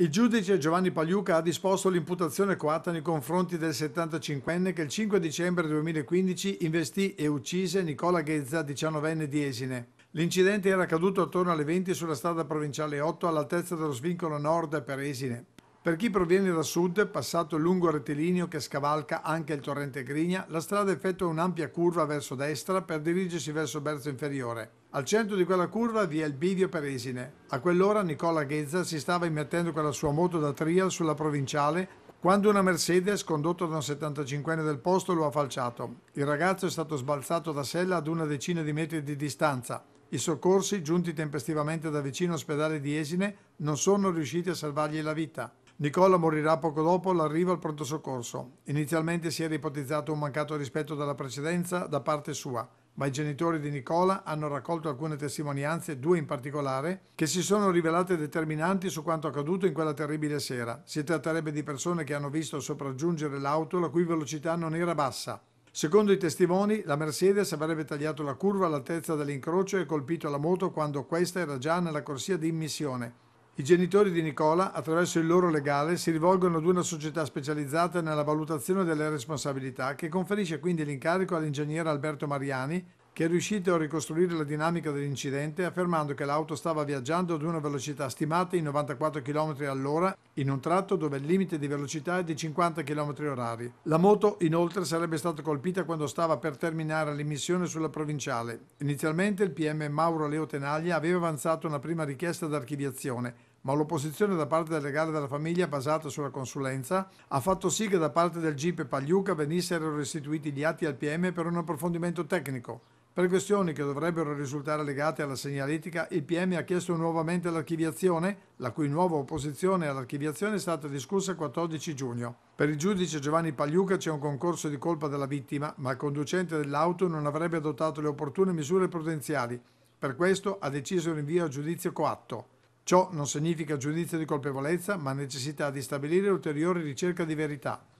Il giudice Giovanni Pagliuca ha disposto l'imputazione coatta nei confronti del 75enne che il 5 dicembre 2015 investì e uccise Nicola Ghezza, 19enne di Esine. L'incidente era accaduto attorno alle 20 sulla strada provinciale 8 all'altezza dello svincolo nord per Esine. Per chi proviene da sud, passato il lungo rettilineo che scavalca anche il torrente Grigna, la strada effettua un'ampia curva verso destra per dirigersi verso Berzo Inferiore. Al centro di quella curva vi è il bivio per Esine. A quell'ora Nicola Ghezza si stava immettendo con la sua moto da trial sulla provinciale quando una Mercedes, condotta da un 75enne del posto, lo ha falciato. Il ragazzo è stato sbalzato da sella ad una decina di metri di distanza. I soccorsi, giunti tempestivamente da vicino ospedale di Esine, non sono riusciti a salvargli la vita. Nicola morirà poco dopo l'arrivo al pronto soccorso. Inizialmente si era ipotizzato un mancato rispetto della precedenza da parte sua, ma i genitori di Nicola hanno raccolto alcune testimonianze, due in particolare, che si sono rivelate determinanti su quanto accaduto in quella terribile sera. Si tratterebbe di persone che hanno visto sopraggiungere l'auto la cui velocità non era bassa. Secondo i testimoni, la Mercedes avrebbe tagliato la curva all'altezza dell'incrocio e colpito la moto quando questa era già nella corsia di immissione. I genitori di Nicola, attraverso il loro legale, si rivolgono ad una società specializzata nella valutazione delle responsabilità che conferisce quindi l'incarico all'ingegnere Alberto Mariani che è riuscito a ricostruire la dinamica dell'incidente affermando che l'auto stava viaggiando ad una velocità stimata in 94 km all'ora in un tratto dove il limite di velocità è di 50 km h La moto inoltre sarebbe stata colpita quando stava per terminare l'emissione sulla provinciale. Inizialmente il PM Mauro Leo Tenaglia aveva avanzato una prima richiesta d'archiviazione ma l'opposizione da parte del legale della famiglia basata sulla consulenza ha fatto sì che da parte del GIP Pagliuca venissero restituiti gli atti al PM per un approfondimento tecnico. Per questioni che dovrebbero risultare legate alla segnaletica, il PM ha chiesto nuovamente l'archiviazione, la cui nuova opposizione all'archiviazione è stata discussa il 14 giugno. Per il giudice Giovanni Pagliuca c'è un concorso di colpa della vittima, ma il conducente dell'auto non avrebbe adottato le opportune misure prudenziali. Per questo ha deciso il rinvio a giudizio coatto. Ciò non significa giudizio di colpevolezza, ma necessità di stabilire ulteriore ricerca di verità.